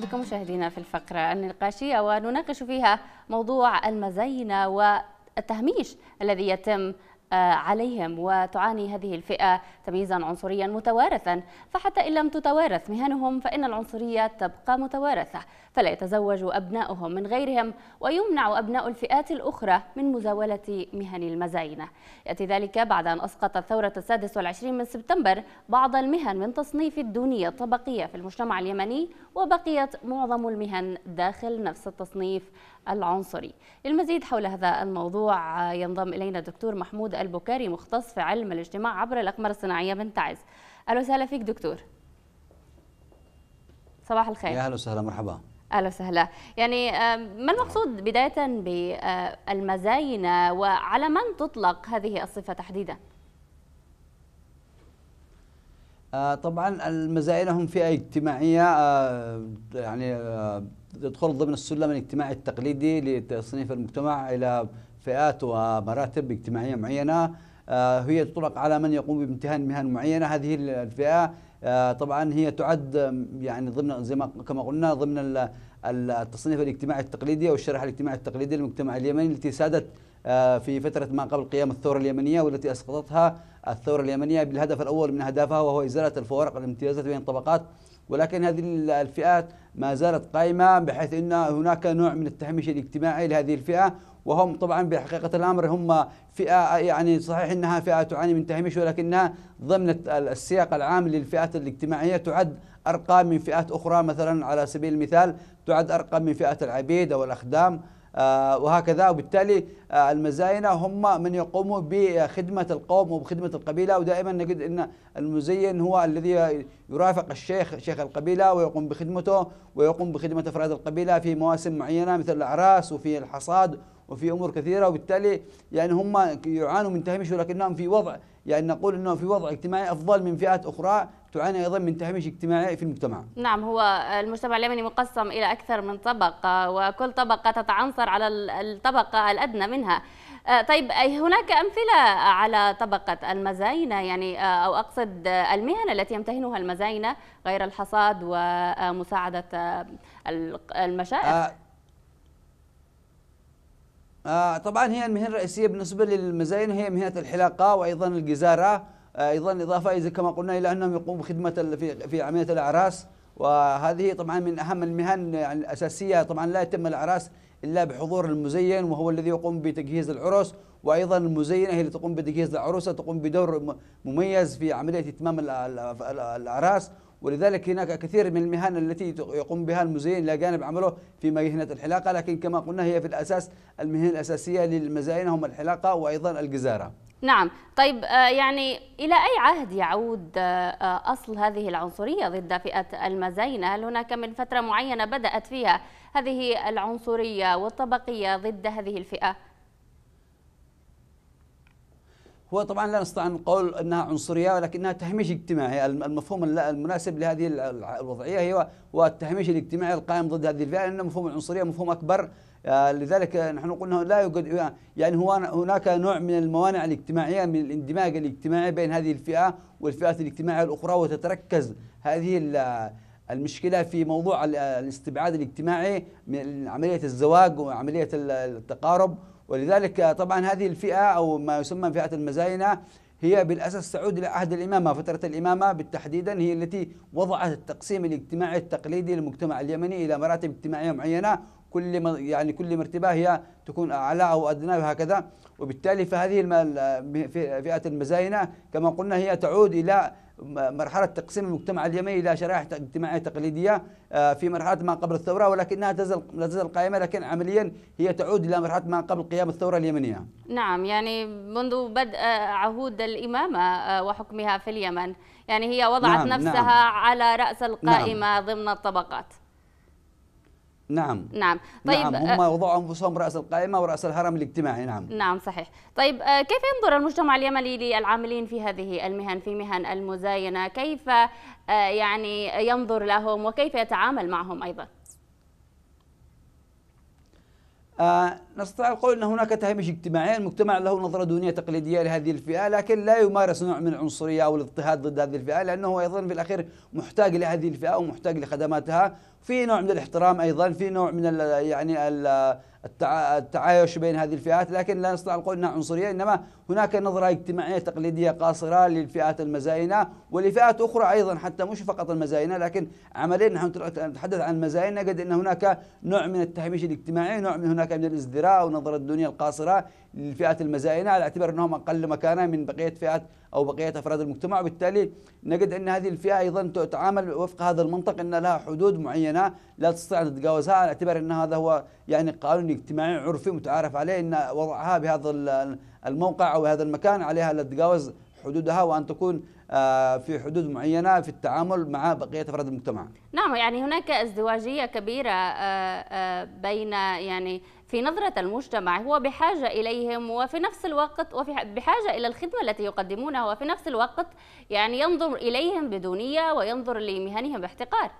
بكم مشاهدينا في الفقره النقاشيه ونناقش فيها موضوع المزينه والتهميش الذي يتم آه، عليهم وتعاني هذه الفئة تمييزا عنصريا متوارثا فحتى إن لم تتوارث مهنهم فإن العنصرية تبقى متوارثة فلا يتزوج أبناؤهم من غيرهم ويمنع أبناء الفئات الأخرى من مزاولة مهن المزاينة يأتي ذلك بعد أن أسقط الثورة السادس والعشرين من سبتمبر بعض المهن من تصنيف الدونية الطبقية في المجتمع اليمني وبقيت معظم المهن داخل نفس التصنيف العنصري للمزيد حول هذا الموضوع آه، ينضم إلينا الدكتور محمود البكاري مختص في علم الاجتماع عبر الأقمار الصناعية من تعز أهلا وسهلا فيك دكتور صباح الخير يا أهلا وسهلا مرحبا اهلا وسهلا يعني ما المقصود بدايه بالمزاينه آه، وعلى من تطلق هذه الصفه تحديدا آه، طبعا المزاينه هم فئه اجتماعيه آه، يعني تدخل ضمن السلم الاجتماعي التقليدي لتصنيف المجتمع الى فئات ومراتب اجتماعية معينة آه، هي تطلق على من يقوم بامتهان مهن معينة هذه الفئة آه، طبعا هي تعد يعني ضمن زي ما كما قلنا ضمن التصنيف الاجتماعي التقليدي او الشريحه الاجتماعي التقليدي للمجتمع اليمني التي سادت آه، في فتره ما قبل قيام الثوره اليمنيه والتي اسقطتها الثورة اليمنية بالهدف الأول من أهدافها وهو إزالة الفوارق الامتيازات بين الطبقات ولكن هذه الفئات ما زالت قائمة بحيث أن هناك نوع من التهميش الاجتماعي لهذه الفئة وهم طبعا بحقيقة الأمر هم فئة يعني صحيح أنها فئة تعاني من تهميش ولكنها ضمن السياق العام للفئات الاجتماعية تعد أرقى من فئات أخرى مثلا على سبيل المثال تعد أرقى من فئة العبيد أو الأخدام آه، وهكذا وبالتالي آه، المزاينة هم من يقوموا بخدمة القوم وبخدمة القبيلة ودائما نجد أن المزين هو الذي يرافق الشيخ شيخ القبيلة ويقوم بخدمته ويقوم بخدمة أفراد القبيلة في مواسم معينة مثل الأعراس وفي الحصاد وفي امور كثيره وبالتالي يعني هم يعانوا من تهميش ولكنهم في وضع يعني نقول انه في وضع اجتماعي افضل من فئات اخرى تعاني أيضا من تهميش اجتماعي في المجتمع نعم هو المجتمع اليمني مقسم إلى أكثر من طبقة وكل طبقة تتعنصر على الطبقة الأدنى منها آه، طيب هناك أمثلة على طبقة المزاينة يعني آه، أو أقصد المهن التي يمتهنها المزاينة غير الحصاد ومساعدة آه، المشائخ آه آه طبعا هي المهن الرئيسية بالنسبة للمزاينة هي مهنة الحلاقة وأيضا الجزارة ايضا اضافه اذا كما قلنا الى انهم يقوموا بخدمه في في عمليه الاعراس وهذه طبعا من اهم المهن يعني الاساسيه طبعا لا يتم الاعراس الا بحضور المزين وهو الذي يقوم بتجهيز العرس وايضا المزينه هي اللي تقوم بتجهيز العروسه تقوم بدور مميز في عمليه اتمام الاعراس ولذلك هناك كثير من المهن التي يقوم بها المزين الى جانب عمله في مهنه الحلاقه لكن كما قلنا هي في الاساس المهن الاساسيه للمزاين هم الحلاقه وايضا الجزاره نعم طيب آه، يعني إلى أي عهد يعود آه، آه، أصل هذه العنصرية ضد فئة المزينة هل هناك من فترة معينة بدأت فيها هذه العنصرية والطبقية ضد هذه الفئة هو طبعا لا نستطيع ان نقول انها عنصريه ولكنها تهميش اجتماعي المفهوم المناسب لهذه الوضعيه هو التهميش الاجتماعي القائم ضد هذه الفئه لان مفهوم العنصريه مفهوم اكبر آه، لذلك نحن قلنا لا يوجد آه، يعني هو هناك نوع من الموانع الاجتماعية من الاندماج الاجتماعي بين هذه الفئة والفئات الاجتماعية الأخرى وتتركز هذه المشكلة في موضوع الاستبعاد الاجتماعي من عملية الزواج وعملية التقارب ولذلك طبعا هذه الفئة أو ما يسمى فئة المزاينة هي بالأساس تعود إلى عهد الإمامة فترة الإمامة بالتحديدا هي التي وضعت التقسيم الاجتماعي التقليدي للمجتمع اليمني إلى مراتب اجتماعية معينة كل ما يعني كل مرتبة هي تكون أعلى أو أدنى وهكذا وبالتالي فهذه فئة المزاينة كما قلنا هي تعود إلى مرحلة تقسيم المجتمع اليمني إلى شرائح اجتماعية تقليدية آه، في مرحلة ما قبل الثورة ولكنها لا تزال قائمة لكن عمليا هي تعود إلى مرحلة ما قبل قيام الثورة اليمنية. نعم يعني منذ بدء عهود الإمامة آه، وحكمها في اليمن يعني هي وضعت نعم, نعم. نفسها نعم على رأس القائمة نعم ضمن الطبقات. نعم. نعم نعم طيب نعم هم آه، وضعوا انفسهم راس القائمه وراس الهرم الاجتماعي نعم نعم صحيح طيب آه، كيف ينظر المجتمع اليمني للعاملين في هذه المهن في مهن المزاينه كيف آه، يعني ينظر لهم وكيف يتعامل معهم ايضا آه نستطيع القول أن هناك تهامش اجتماعي، المجتمع له نظرة دونية تقليدية لهذه الفئة لكن لا يمارس نوع من العنصرية أو الاضطهاد ضد هذه الفئة لأنه أيضا في الأخير محتاج لهذه الفئة ومحتاج لخدماتها في نوع من الاحترام أيضا في نوع من يعني التعايش بين هذه الفئات لكن لا نستطيع القول أنها عنصرية إنما هناك نظرة اجتماعية تقليدية قاصرة للفئات المزاينة ولفئات أخرى أيضا حتى مش فقط المزاينة لكن عمليا نحن نتحدث عن المزاينة قد أن هناك نوع من التهميش الاجتماعي نوع من هناك من الازدراء ونظرة الدنيا القاصرة للفئات المزاينة على اعتبار أنهم أقل مكانة من بقية فئات أو بقية أفراد المجتمع وبالتالي نجد أن هذه الفئة أيضا تعامل وفق هذا المنطق أن لها حدود معينة لا تستطيع أن تتجاوزها على اعتبار أن هذا هو يعني قانون اجتماعي عرفي متعارف عليه أن وضعها بهذا الموقع أو هذا المكان عليها ان تتجاوز حدودها وأن تكون آه، في حدود معينة في التعامل مع بقية أفراد المجتمع نعم يعني هناك ازدواجية كبيرة آه، آه، بين يعني في نظرة المجتمع هو بحاجة إليهم وفي نفس الوقت وفي بحاجة إلى الخدمة التي يقدمونها وفي نفس الوقت يعني ينظر إليهم بدونية وينظر لمهنهم باحتقار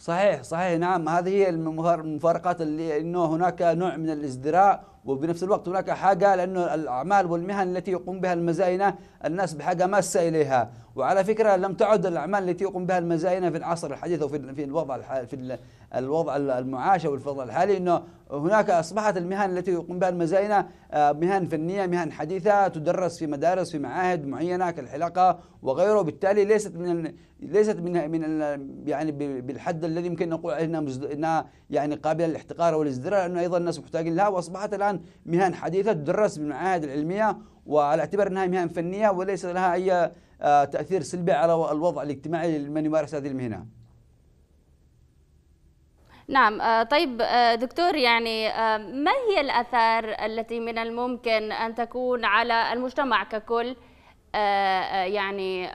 صحيح صحيح نعم هذه هي المفارقات اللي انه هناك نوع من الازدراء وبنفس الوقت هناك حاجه لانه الاعمال والمهن التي يقوم بها المزاينه الناس بحاجه ماسه اليها وعلى فكره لم تعد الاعمال التي يقوم بها المزاينه في العصر الحديث وفي في الوضع في الوضع المعاش او الوضع الحالي انه هناك اصبحت المهن التي يقوم بها المزاينه آه، مهن فنيه مهن حديثه تدرس في مدارس في معاهد معينه كالحلاقه وغيره بالتالي ليست من ليست من من يعني بالحد الذي يمكن نقول عليه انها انها يعني قابله للاحتقار والازدراء لانه ايضا الناس محتاجين لها واصبحت الان مهن حديثه تدرس بالمعاهد العلميه وعلى اعتبار انها مهن فنيه وليس لها اي آه، تاثير سلبي على الوضع الاجتماعي لمن يمارس هذه المهنه. نعم آه، طيب آه، دكتور يعني آه، ما هي الأثار التي من الممكن أن تكون على المجتمع ككل يعني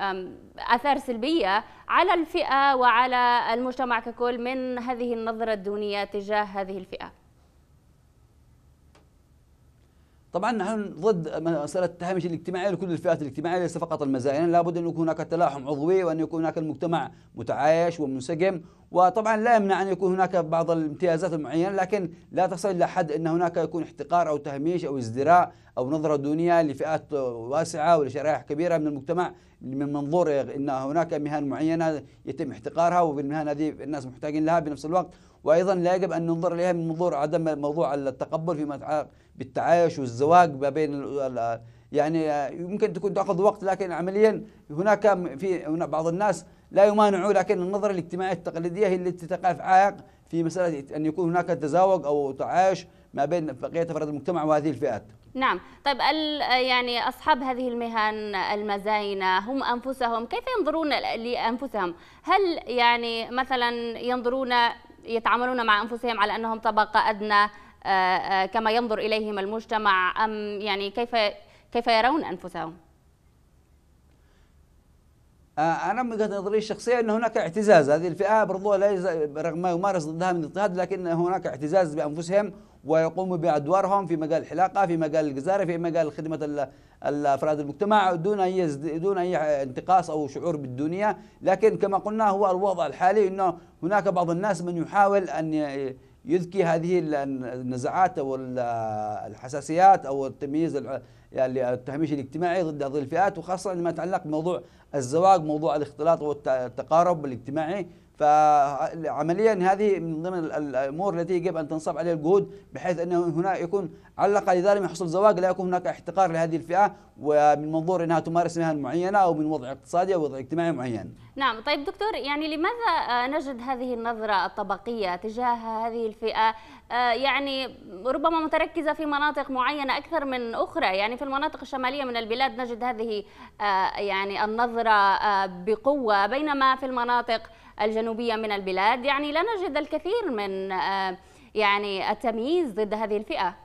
أثار سلبية على الفئة وعلى المجتمع ككل من هذه النظرة الدونية تجاه هذه الفئة طبعا نحن ضد مساله التهامش الاجتماعي لكل الفئات الاجتماعيه ليس فقط المزايا لابد ان يكون هناك تلاحم عضوي وان يكون هناك المجتمع متعايش ومنسجم وطبعا لا يمنع أن يكون هناك بعض الامتيازات المعينة لكن لا تصل إلى حد أن هناك يكون احتقار أو تهميش أو ازدراء أو نظرة دونية لفئات واسعة ولشرائح كبيرة من المجتمع من منظور أن هناك مهن معينة يتم احتقارها وبالمهن هذه الناس محتاجين لها بنفس الوقت وايضا لا يجب ان ننظر اليها من منظور عدم موضوع التقبل فيما يتعلق بالتعايش والزواج ما بين يعني يمكن تكون تاخذ وقت لكن عمليا هناك في بعض الناس لا يمانعوا لكن النظرة الاجتماعية التقليدية هي التي تقع في عائق في مسألة أن يكون هناك تزاوج أو تعايش ما بين بقية أفراد المجتمع وهذه الفئات نعم طيب يعني أصحاب هذه المهن المزاينة هم أنفسهم كيف ينظرون لأنفسهم هل يعني مثلا ينظرون يتعاملون مع أنفسهم على أنهم طبقة أدنى آه، آه، كما ينظر إليهم المجتمع أم يعني كيف كيف يرون أنفسهم آه، انا من وجهه نظري الشخصيه ان هناك اعتزاز هذه الفئه برضو لا رغم ما يمارس ضدها من اضطهاد لكن هناك اعتزاز بانفسهم ويقوموا بادوارهم في مجال الحلاقه في مجال الجزاره في مجال خدمه الافراد المجتمع دون اي دون اي انتقاص او شعور بالدنيا لكن كما قلنا هو الوضع الحالي انه هناك بعض الناس من يحاول ان يذكي هذه النزعات او الحساسيات او التمييز يعني التهميش الاجتماعي ضد هذه الفئات وخاصه ما يتعلق بموضوع الزواج موضوع الاختلاط والتقارب الاجتماعي فعمليا هذه من ضمن الامور التي يجب ان تنصب عليها الجهود بحيث انه هنا يكون على الاقل اذا لم يحصل زواج لا يكون هناك احتقار لهذه الفئه ومن منظور انها تمارس مهن معينه او من وضع اقتصادي او وضع اجتماعي معين. نعم طيب دكتور يعني لماذا آه، نجد هذه النظره الطبقيه تجاه هذه الفئه آه، يعني ربما متركزة في مناطق معينة أكثر من أخرى يعني في المناطق الشمالية من البلاد نجد هذه آه، يعني النظرة آه، بقوة بينما في المناطق الجنوبية من البلاد يعني لا نجد الكثير من يعني التمييز ضد هذه الفئة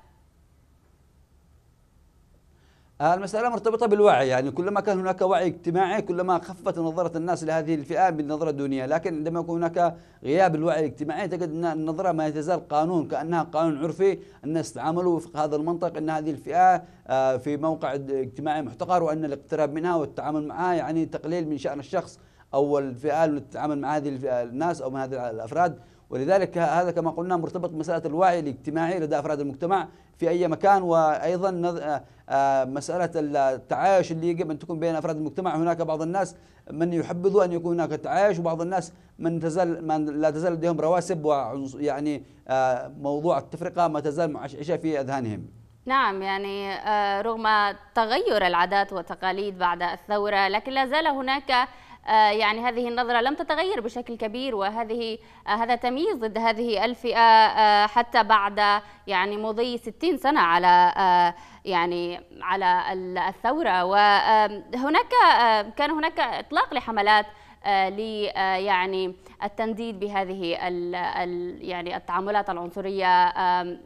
المسألة مرتبطة بالوعي يعني كلما كان هناك وعي اجتماعي كلما خفت نظرة الناس لهذه الفئة بالنظرة الدونية لكن عندما يكون هناك غياب الوعي الاجتماعي تجد أن النظرة ما يتزال قانون كأنها قانون عرفي الناس تعاملوا وفق هذا المنطق أن هذه الفئة آه، في موقع اجتماعي محتقر وأن الاقتراب منها والتعامل معها يعني تقليل من شأن الشخص او الفئه اللي تتعامل مع هذه الناس او مع هذه الافراد ولذلك هذا كما قلنا مرتبط بمساله الوعي الاجتماعي لدى افراد المجتمع في اي مكان وايضا آه، آه، مساله التعايش اللي يجب ان تكون بين افراد المجتمع هناك بعض الناس من يحبذ ان يكون هناك تعايش وبعض الناس من تزال من لا تزال لديهم رواسب ويعني آه، موضوع التفرقه ما تزال معششه في اذهانهم. نعم يعني رغم تغير العادات والتقاليد بعد الثوره لكن لا زال هناك آه، يعني هذه النظرة لم تتغير بشكل كبير وهذه آه، هذا تمييز ضد هذه الفئة آه، حتى بعد يعني مضي 60 سنة على يعني على الثورة وهناك كان هناك إطلاق لحملات آه، آه، يعني التنديد بهذه الـ الـ يعني التعاملات العنصرية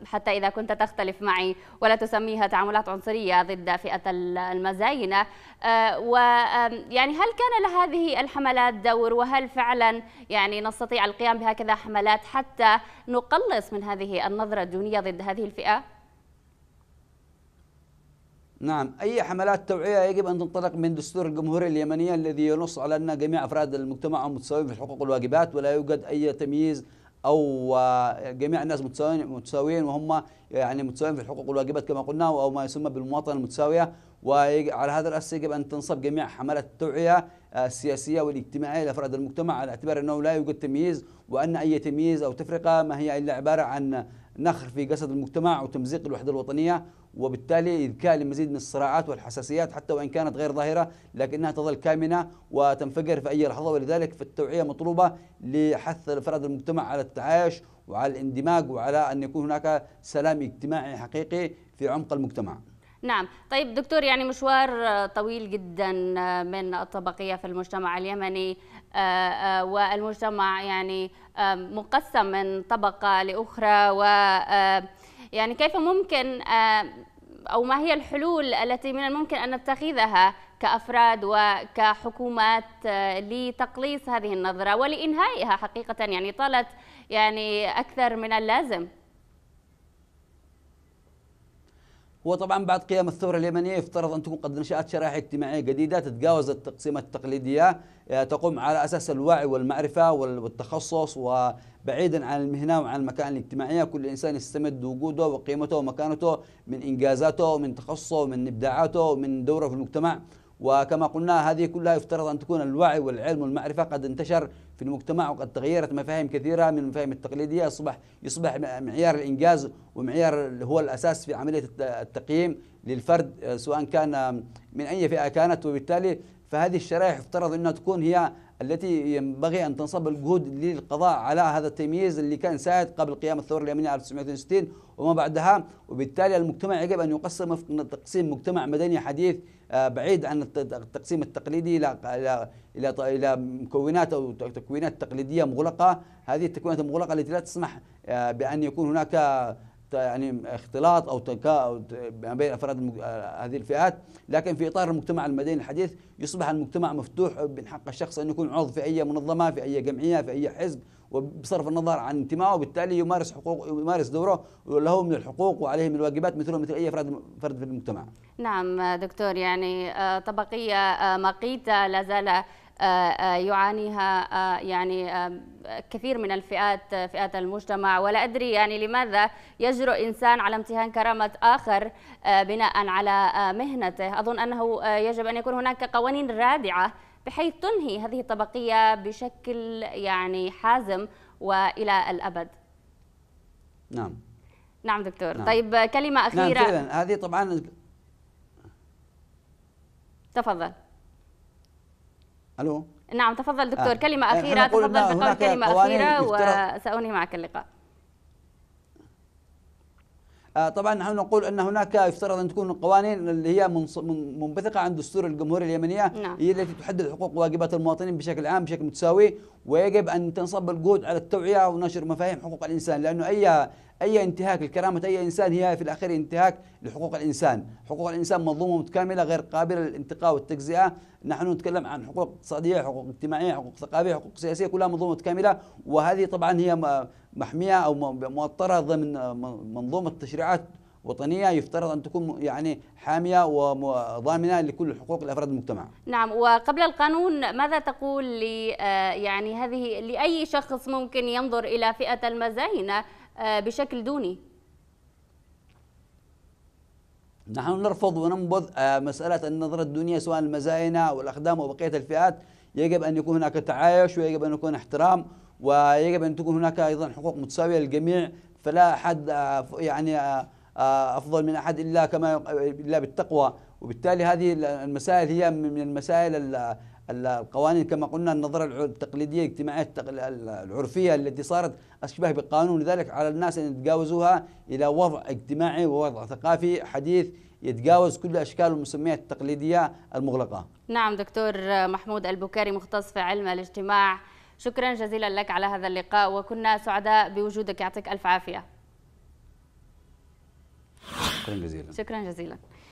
حتى إذا كنت تختلف معي ولا تسميها تعاملات عنصرية ضد فئة المزاينة آه، ويعني هل كان لهذه الحملات دور وهل فعلا يعني نستطيع القيام بهكذا حملات حتى نقلص من هذه النظرة الدونية ضد هذه الفئة؟ نعم أي حملات توعية يجب أن تنطلق من دستور الجمهورية اليمنية الذي ينص على أن جميع أفراد المجتمع هم متساويين في الحقوق والواجبات ولا يوجد أي تمييز أو آه، جميع الناس متساويين متساويين وهم يعني متساويين في الحقوق والواجبات كما قلنا أو ما يسمى بالمواطنة المتساوية وعلى هذا الأساس يجب أن تنصب جميع حملات التوعية آه، السياسية والاجتماعية لأفراد المجتمع على اعتبار أنه لا يوجد تمييز وأن أي تمييز أو تفرقة ما هي إلا عبارة عن نخر في جسد المجتمع وتمزيق الوحدة الوطنية وبالتالي إذكاء لمزيد من الصراعات والحساسيات حتى وإن كانت غير ظاهرة لكنها تظل كامنة وتنفجر في أي لحظة ولذلك فالتوعية مطلوبة لحث أفراد المجتمع على التعايش وعلى الاندماج وعلى أن يكون هناك سلام اجتماعي حقيقي في عمق المجتمع نعم طيب دكتور يعني مشوار طويل جدا من الطبقية في المجتمع اليمني آه، آه، والمجتمع يعني مقسم من طبقة لأخرى و يعني كيف ممكن أو ما هي الحلول التي من الممكن أن نتخذها كأفراد وكحكومات آه، لتقليص هذه النظرة ولإنهائها حقيقة يعني طالت يعني أكثر من اللازم وطبعا بعد قيام الثوره اليمنيه يفترض ان تكون قد نشات شرائح اجتماعيه جديده تتجاوز التقسيمات التقليديه آه، تقوم على اساس الوعي والمعرفه والتخصص وبعيدا عن المهنه وعن المكان الاجتماعيه كل انسان يستمد وجوده وقيمته ومكانته من انجازاته ومن تخصصه ومن ابداعاته ومن دوره في المجتمع وكما قلنا هذه كلها يفترض ان تكون الوعي والعلم والمعرفه قد انتشر في المجتمع وقد تغيرت مفاهيم كثيرة من المفاهيم التقليدية أصبح يصبح معيار الإنجاز ومعيار هو الأساس في عملية التقييم للفرد آه، سواء كان من أي فئة كانت وبالتالي فهذه الشرائح يفترض أنها تكون هي التي ينبغي أن تنصب الجهود للقضاء على هذا التمييز اللي كان سائد قبل قيام الثورة اليمنية 1962 وما بعدها وبالتالي المجتمع يجب أن يقسم تقسيم مجتمع مدني حديث آه، بعيد عن التقسيم التقليدي إلى إلى إلى إلى مكونات أو تكوينات تقليدية مغلقة هذه التكوينات المغلقة التي لا تسمح آه، بأن يكون هناك يعني اختلاط او تكا ما بين افراد هذه الفئات لكن في اطار المجتمع المدني الحديث يصبح المجتمع مفتوح من حق الشخص ان يكون عضو في اي منظمه في اي جمعيه في اي حزب وبصرف النظر عن انتمائه وبالتالي يمارس حقوق يمارس دوره له من الحقوق وعليه من الواجبات مثله مثل اي فرد فرد في المجتمع. نعم دكتور يعني آه، طبقيه آه، مقيته لا زال آه، آه، يعانيها آه، يعني كثير من الفئات فئات المجتمع ولا أدري يعني لماذا يجرؤ إنسان على امتهان كرامة آخر بناء على مهنته أظن أنه يجب أن يكون هناك قوانين رادعة بحيث تنهي هذه الطبقية بشكل يعني حازم وإلى الأبد نعم نعم دكتور نعم. طيب كلمة نعم، أخيرة نعم فعلا هذه طبعا تفضل الو نعم تفضل دكتور آه. كلمه آه، اخيره تفضل بقول كلمه اخيره وسانهي معك اللقاء آه، طبعا نحن نقول ان هناك يفترض ان تكون قوانين اللي هي منبثقه عن دستور الجمهوريه اليمنيه نعم. هي التي تحدد حقوق وواجبات المواطنين بشكل عام بشكل متساوي ويجب ان تنصب الجهود على التوعيه ونشر مفاهيم حقوق الانسان لانه اي اي انتهاك لكرامه اي انسان هي في الاخير انتهاك لحقوق الانسان، حقوق الانسان منظومه متكامله غير قابله للانتقاء والتجزئه، نحن نتكلم عن حقوق اقتصاديه، حقوق اجتماعيه، حقوق ثقافيه، حقوق سياسيه كلها منظومه متكامله وهذه طبعا هي محميه او مؤطره ضمن منظومه تشريعات وطنيه يفترض ان تكون يعني حاميه وضامنه لكل حقوق الافراد المجتمع. نعم وقبل القانون ماذا تقول ل آه، يعني هذه لاي شخص ممكن ينظر الى فئه المزاينه آه، بشكل دوني؟ نحن نرفض وننبذ آه، مساله النظره الدونيه سواء المزاينه والاخدام وبقيه الفئات يجب ان يكون هناك تعايش ويجب ان يكون احترام ويجب أن تكون هناك أيضا حقوق متساوية للجميع فلا أحد آه، يعني آه، آه، أفضل من أحد إلا كما إلا بالتقوى وبالتالي هذه المسائل هي من المسائل القوانين كما قلنا النظرة التقليدية الاجتماعية العرفية التي صارت أشبه بقانون لذلك على الناس أن يتجاوزوها إلى وضع اجتماعي ووضع ثقافي حديث يتجاوز كل أشكال والمسميات التقليدية المغلقة نعم دكتور محمود البكاري مختص في علم الاجتماع شكرا جزيلا لك على هذا اللقاء وكنا سعداء بوجودك يعطيك ألف عافية شكرا جزيلا شكرا جزيلا